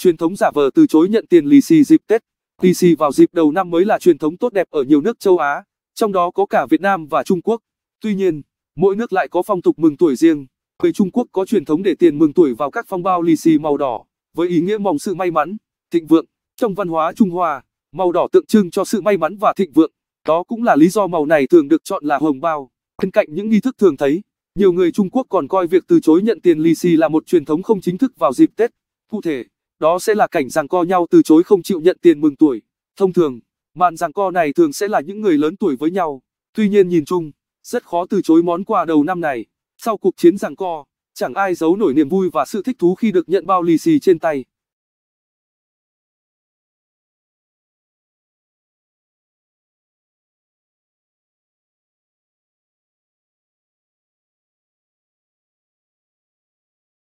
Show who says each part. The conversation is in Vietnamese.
Speaker 1: truyền thống giả vờ từ chối nhận tiền lì xì dịp Tết. Lì xì vào dịp đầu năm mới là truyền thống tốt đẹp ở nhiều nước châu Á, trong đó có cả Việt Nam và Trung Quốc. Tuy nhiên, mỗi nước lại có phong tục mừng tuổi riêng. Người Trung Quốc có truyền thống để tiền mừng tuổi vào các phong bao lì xì màu đỏ, với ý nghĩa mong sự may mắn, thịnh vượng. Trong văn hóa Trung Hoa, màu đỏ tượng trưng cho sự may mắn và thịnh vượng. Đó cũng là lý do màu này thường được chọn là hồng bao. Bên cạnh những nghi thức thường thấy, nhiều người Trung Quốc còn coi việc từ chối nhận tiền lì xì là một truyền thống không chính thức vào dịp Tết. Cụ thể, đó sẽ là cảnh giằng co nhau từ chối không chịu nhận tiền mừng tuổi. Thông thường, màn giằng co này thường sẽ là những người lớn tuổi với nhau. Tuy nhiên nhìn chung, rất khó từ chối món quà đầu năm này. Sau cuộc chiến giằng co, chẳng ai giấu nổi niềm vui và sự thích thú khi được nhận bao lì xì trên tay.